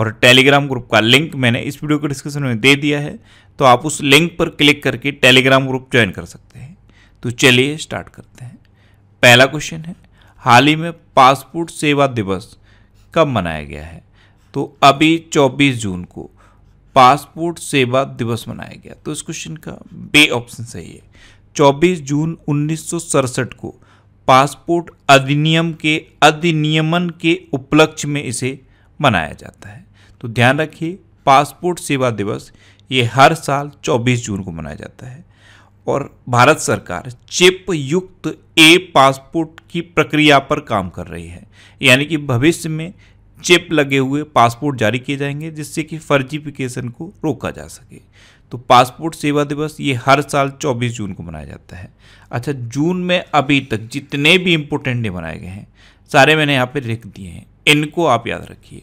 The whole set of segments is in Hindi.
और टेलीग्राम ग्रुप का लिंक मैंने इस वीडियो के डिस्क्रिप्शन में दे दिया है तो आप उस लिंक पर क्लिक करके टेलीग्राम ग्रुप ज्वाइन कर सकते हैं तो चलिए स्टार्ट करते हैं पहला क्वेश्चन है हाल ही में पासपोर्ट सेवा दिवस कब मनाया गया है तो अभी 24 जून को पासपोर्ट सेवा दिवस मनाया गया तो इस क्वेश्चन का बे ऑप्शन सही है 24 जून उन्नीस को पासपोर्ट अधिनियम के अधिनियमन के उपलक्ष्य में इसे मनाया जाता है तो ध्यान रखिए पासपोर्ट सेवा दिवस ये हर साल 24 जून को मनाया जाता है और भारत सरकार चिप युक्त ए पासपोर्ट की प्रक्रिया पर काम कर रही है यानी कि भविष्य में चिप लगे हुए पासपोर्ट जारी किए जाएंगे जिससे कि फर्जीफिकेशन को रोका जा सके तो पासपोर्ट सेवा दिवस ये हर साल 24 जून को मनाया जाता है अच्छा जून में अभी तक जितने भी इम्पोर्टेंट डे मनाए गए हैं सारे मैंने यहाँ पे लिख दिए हैं इनको आप याद रखिए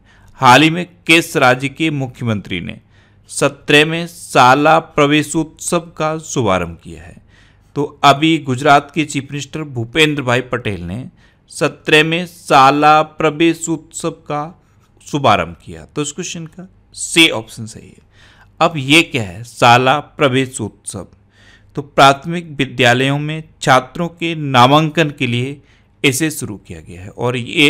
हाल ही में केस राज्य के मुख्यमंत्री ने सत्रह में साला प्रवेशोत्सव का शुभारंभ किया है तो अभी गुजरात के चीफ मिनिस्टर भूपेंद्र भाई पटेल ने सत्रह में साला प्रवेशोत्सव का शुभारंभ किया तो इस क्वेश्चन का से ऑप्शन सही है अब ये क्या है साला प्रवेशोत्सव तो प्राथमिक विद्यालयों में छात्रों के नामांकन के लिए इसे शुरू किया गया है और ये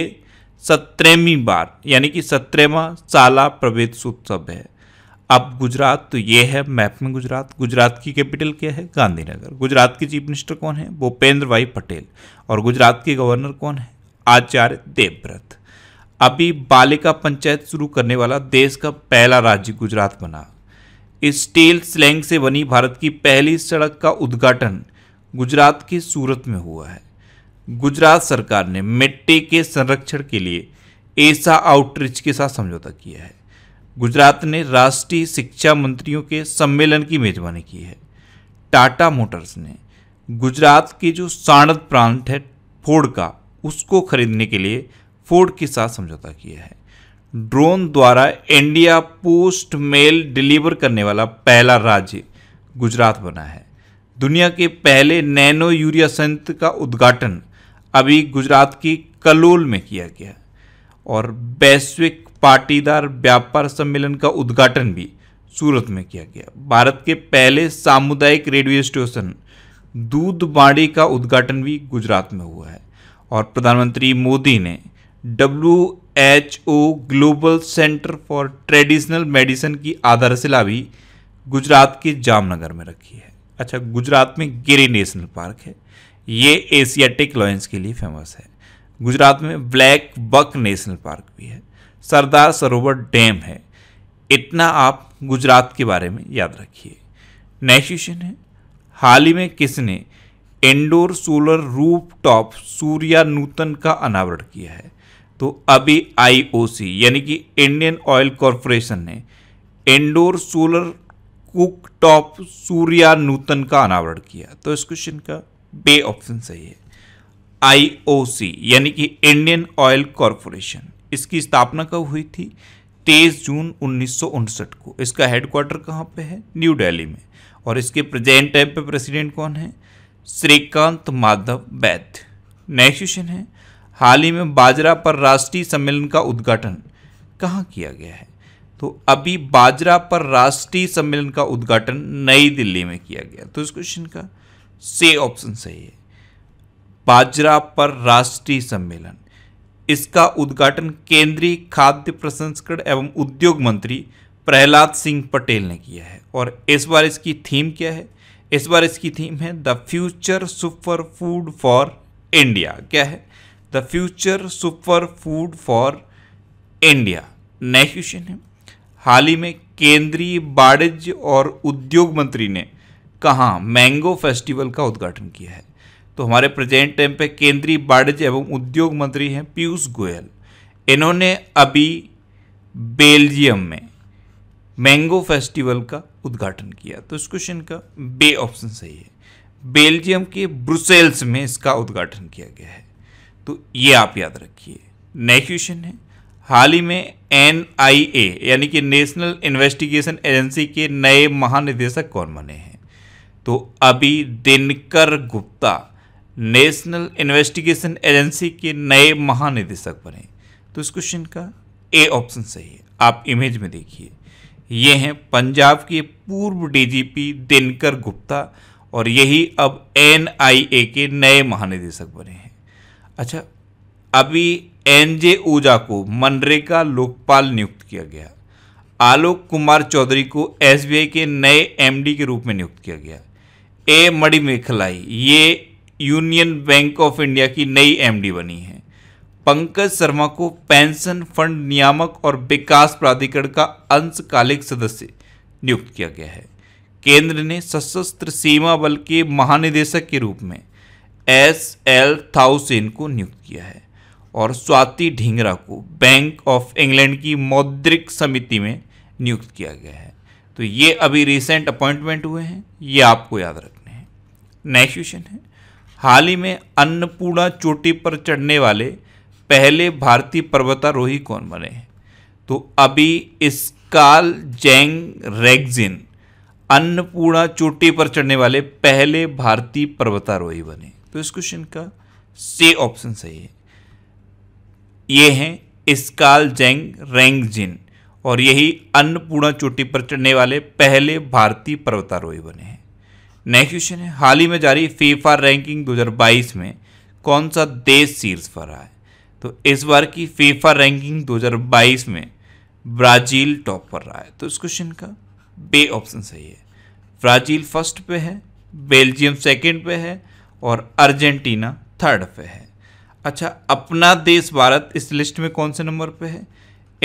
सत्रहवीं बार यानी कि सत्रहवा साला प्रवेश उत्सव है अब गुजरात तो ये है मैप में गुजरात गुजरात की कैपिटल क्या है गांधीनगर गुजरात के चीफ मिनिस्टर कौन है भूपेंद्र भाई पटेल और गुजरात के गवर्नर कौन है आचार्य देवव्रत अभी बालिका पंचायत शुरू करने वाला देश का पहला राज्य गुजरात बना स्टील स्लैंग से बनी भारत की पहली सड़क का उद्घाटन गुजरात के सूरत में हुआ है गुजरात सरकार ने मिट्टी के संरक्षण के लिए ऐसा आउटरीच के साथ समझौता किया है गुजरात ने राष्ट्रीय शिक्षा मंत्रियों के सम्मेलन की मेजबानी की है टाटा मोटर्स ने गुजरात के जो साणद प्रांत है फोर्ड का उसको खरीदने के लिए फोर्ड के साथ समझौता किया है ड्रोन द्वारा इंडिया पोस्ट मेल डिलीवर करने वाला पहला राज्य गुजरात बना है दुनिया के पहले नैनो यूरिया संयंत्र का उद्घाटन अभी गुजरात की कलोल में किया गया और वैश्विक पाटीदार व्यापार सम्मेलन का उद्घाटन भी सूरत में किया गया भारत के पहले सामुदायिक रेडियो स्टेशन बाड़ी का उद्घाटन भी गुजरात में हुआ है और प्रधानमंत्री मोदी ने W H O global centre for traditional medicine की आधारशिला भी गुजरात के जामनगर में रखी है अच्छा गुजरात में गिरी नेशनल पार्क है ये एशियाटिक लॉयंस के लिए फेमस है गुजरात में ब्लैक बक नेशनल पार्क भी है सरदार सरोवर डैम है इतना आप गुजरात के बारे में याद रखिए नेक्स्ट क्वेश्चन है हाल ही में किसने indoor solar roof top Surya Nutan का अनावरण किया है तो अभी आईओसी यानी कि इंडियन ऑयल कॉरपोरेशन ने indoor solar cook top Surya Nutan का अनावरण किया तो इस क्वेश्चन का बे ऑप्शन सही है आईओसी यानी कि इंडियन ऑयल कॉरपोरेशन इसकी स्थापना कब हुई थी 23 जून उन्नीस को इसका हेडक्वार्टर कहाँ पे है न्यू दिल्ली में और इसके प्रेजेंट टाइम पे प्रेसिडेंट कौन है श्रीकांत माधव बैद नेक्स्ट क्वेश्चन है हाल ही में बाजरा पर राष्ट्रीय सम्मेलन का उद्घाटन कहाँ किया गया है तो अभी बाजरा पर राष्ट्रीय सम्मेलन का उद्घाटन नई दिल्ली में किया गया तो इस क्वेश्चन का से ऑप्शन सही है बाजरा पर राष्ट्रीय सम्मेलन इसका उद्घाटन केंद्रीय खाद्य प्रसंस्करण एवं उद्योग मंत्री प्रहलाद सिंह पटेल ने किया है और इस बार इसकी थीम क्या है इस बार इसकी थीम है the future super food for India क्या है the future super food for India next question है हाल ही में केंद्रीय वाणिज्य और उद्योग मंत्री ने कहाँ मैंगो फेस्टिवल का उद्घाटन किया है तो हमारे प्रेजेंट टाइम पे केंद्रीय वाणिज्य एवं उद्योग मंत्री हैं पीयूष गोयल इन्होंने अभी बेल्जियम में मैंगो फेस्टिवल का उद्घाटन किया तो इस क्वेश्चन का बे ऑप्शन सही है बेल्जियम के ब्रुसेल्स में इसका उद्घाटन किया गया है तो ये आप याद रखिए नेक्स्ट क्वेश्चन है हाल ही में एन यानी कि नेशनल इन्वेस्टिगेशन एजेंसी के नए महानिदेशक कौन बने हैं तो अभी Dinkar Gupta National Investigation Agency के नए महानिदेशक बने तो इस क्वेश्चन का ए ऑप्शन सही है आप इमेज में देखिए ये हैं पंजाब के पूर्व डीजीपी दिनकर गुप्ता और यही अब एनआईए के नए महानिदेशक बने हैं अच्छा अभी एन जे ओझा को मनरेगा लोकपाल नियुक्त किया गया आलोक कुमार चौधरी को एसबीआई के नए एमडी के रूप में नियुक्त किया गया ए मणिमेखलाई ये यूनियन बैंक ऑफ इंडिया की नई एमडी बनी है पंकज शर्मा को पेंशन फंड नियामक और विकास प्राधिकरण का अंशकालिक सदस्य नियुक्त किया गया है केंद्र ने सशस्त्र सीमा बल के महानिदेशक के रूप में एस एल थाउसेन को नियुक्त किया है और स्वाति ढींगरा को बैंक ऑफ इंग्लैंड की मौद्रिक समिति में नियुक्त किया गया है तो ये अभी रिसेंट अपॉइंटमेंट हुए हैं ये आपको याद रखना नेक्स्ट क्वेश्चन है हाल ही में अन्नपूर्णा चोटी पर चढ़ने वाले पहले भारतीय पर्वतारोही कौन बने हैं तो अभी इसकाल जैंग रेगजिन अन्नपूर्णा चोटी पर चढ़ने वाले पहले भारतीय पर्वतारोही बने तो इस क्वेश्चन का से ऑप्शन सही है ये हैं इसकाल जैंग रेंगजिन और यही अन्नपूर्णा चोटी पर चढ़ने वाले पहले भारतीय पर्वतारोही बने हैं नेक्स्ट क्वेश्चन है हाल ही में जारी फीफा रैंकिंग 2022 में कौन सा देश शीर्ष पर रहा है तो इस बार की फीफा रैंकिंग 2022 में ब्राज़ील टॉप पर रहा है तो इस क्वेश्चन का बे ऑप्शन सही है ब्राज़ील फर्स्ट पे है बेल्जियम सेकंड पे है और अर्जेंटीना थर्ड पे है अच्छा अपना देश भारत इस लिस्ट में कौन से नंबर पे है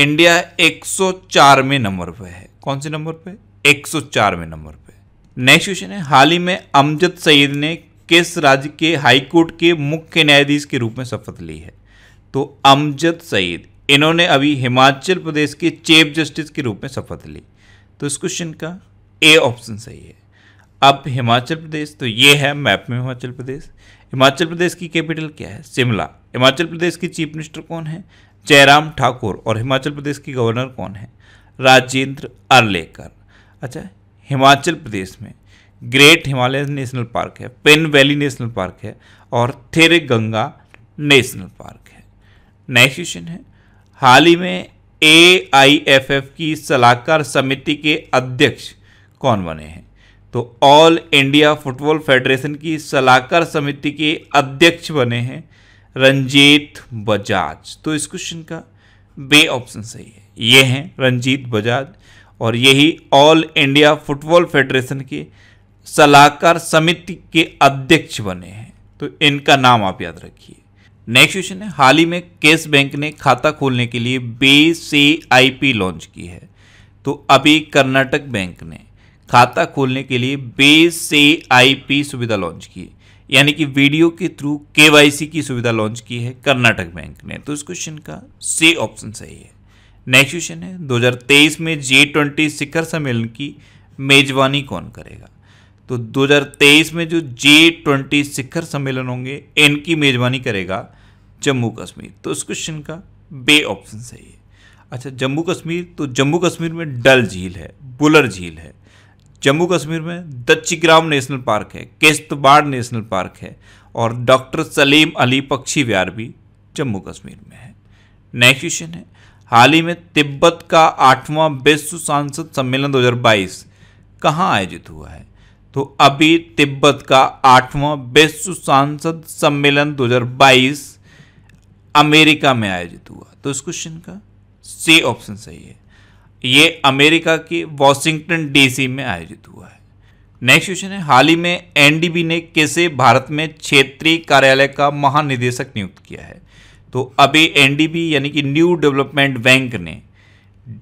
इंडिया 104 में नंबर पे है कौन से नंबर पे 104 में नंबर पे नेक्स्ट क्वेश्चन है हाल ही में अमजद सईद ने किस राज्य के हाईकोर्ट के मुख्य न्यायाधीश के रूप में शपथ ली है तो अमजद सईद इन्होंने अभी हिमाचल प्रदेश के चीफ जस्टिस के रूप में शपथ ली तो इस क्वेश्चन का ए ऑप्शन सही है अब हिमाचल प्रदेश तो ये है मैप में हिमाचल प्रदेश हिमाचल प्रदेश की कैपिटल क्या है शिमला हिमाचल प्रदेश की चीफ मिनिस्टर कौन है जयराम ठाकुर और हिमाचल प्रदेश की गवर्नर कौन है राजेंद्र आर्लेकर अच्छा हिमाचल प्रदेश में ग्रेट हिमालय नेशनल पार्क है पेन वैली नेशनल पार्क है और थेरे गंगा नेशनल पार्क है नेक्स्ट क्वेश्चन है हाल ही में ए आई एफ एफ की सलाहकार समिति के अध्यक्ष कौन बने हैं तो ऑल इंडिया फुटबॉल फेडरेशन की सलाहकार समिति के अध्यक्ष बने हैं रंजीत बजाज तो इस क्वेश्चन का बे ऑप्शन सही है ये हैं रंजीत बजाज और यही ऑल इंडिया फुटबॉल फेडरेशन की सलाहकार समिति के अध्यक्ष बने हैं तो इनका नाम आप याद रखिए नेक्स्ट क्वेश्चन है हाल ही में केस बैंक ने खाता खोलने के लिए बी लॉन्च की है तो अभी कर्नाटक बैंक ने खाता खोलने के लिए बी सुविधा लॉन्च की यानी कि वीडियो के थ्रू केवाईसी की सुविधा लॉन्च की है कर्नाटक बैंक ने तो इस क्वेश्चन का से ऑप्शन सही है नेक्स्ट क्वेश्चन है 2023 में जी ट्वेंटी शिखर सम्मेलन की मेजबानी कौन करेगा तो 2023 में जो जी ट्वेंटी शिखर सम्मेलन होंगे इनकी मेजबानी करेगा जम्मू कश्मीर तो इस क्वेश्चन का बे ऑप्शन सही है अच्छा जम्मू कश्मीर तो जम्मू कश्मीर में डल झील है बुलर झील है जम्मू कश्मीर में दच्चिग्राम नेशनल पार्क है किश्तवाड़ नेशनल पार्क है और डॉक्टर सलीम अली पक्षी व्यार भी जम्मू कश्मीर में है नेक्स्ट क्वेश्चन है हाल ही में तिब्बत का आठवां विश्व सांसद सम्मेलन 2022 कहाँ आयोजित हुआ है तो अभी तिब्बत का आठवां विश्व सांसद सम्मेलन 2022 अमेरिका में आयोजित हुआ तो इस क्वेश्चन का सी ऑप्शन सही है ये अमेरिका के वॉशिंगटन डीसी में आयोजित हुआ है नेक्स्ट क्वेश्चन है हाल ही में एनडीबी ने किसे भारत में क्षेत्रीय कार्यालय का महानिदेशक नियुक्त किया है तो अब एनडीबी यानी कि न्यू डेवलपमेंट बैंक ने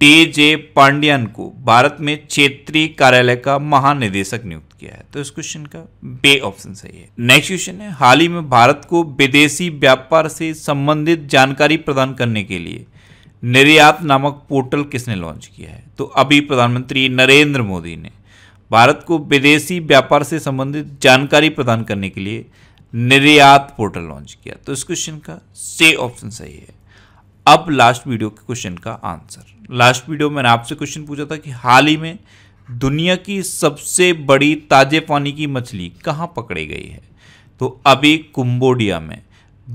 डी जे पांड्यन को भारत में क्षेत्रीय कार्यालय का महानिदेशक नियुक्त किया है तो इस क्वेश्चन का बे ऑप्शन सही है नेक्स्ट क्वेश्चन है हाल ही में भारत को विदेशी व्यापार से संबंधित जानकारी प्रदान करने के लिए निर्यात नामक पोर्टल किसने लॉन्च किया है तो अभी प्रधानमंत्री नरेंद्र मोदी ने भारत को विदेशी व्यापार से संबंधित जानकारी प्रदान करने के लिए निर्यात पोर्टल लॉन्च किया तो इस क्वेश्चन का से ऑप्शन सही है अब लास्ट वीडियो के क्वेश्चन का आंसर लास्ट वीडियो मैंने आपसे क्वेश्चन पूछा था कि हाल ही में दुनिया की सबसे बड़ी ताजे पानी की मछली कहाँ पकड़ी गई है तो अभी कुम्बोडिया में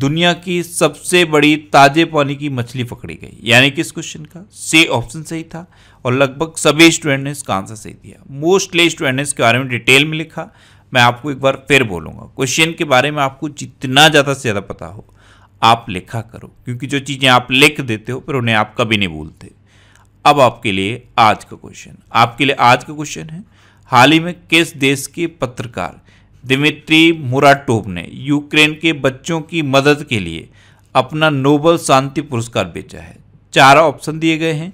दुनिया की सबसे बड़ी ताजे पानी की मछली पकड़ी गई यानी कि इस क्वेश्चन का से ऑप्शन सही था और लगभग सभी स्टूडेंट ने इसका आंसर सही दिया मोस्टली स्टूडेंट ने इसके बारे में डिटेल में लिखा मैं आपको एक बार फिर बोलूँगा क्वेश्चन के बारे में आपको जितना ज़्यादा से ज़्यादा पता हो आप लिखा करो क्योंकि जो चीज़ें आप लिख देते हो पर उन्हें आप कभी नहीं भूलते अब आपके लिए आज का क्वेश्चन आपके लिए आज का क्वेश्चन है हाल ही में किस देश के पत्रकार दिमित्री मुराटोव ने यूक्रेन के बच्चों की मदद के लिए अपना नोबल शांति पुरस्कार बेचा है चार ऑप्शन दिए गए हैं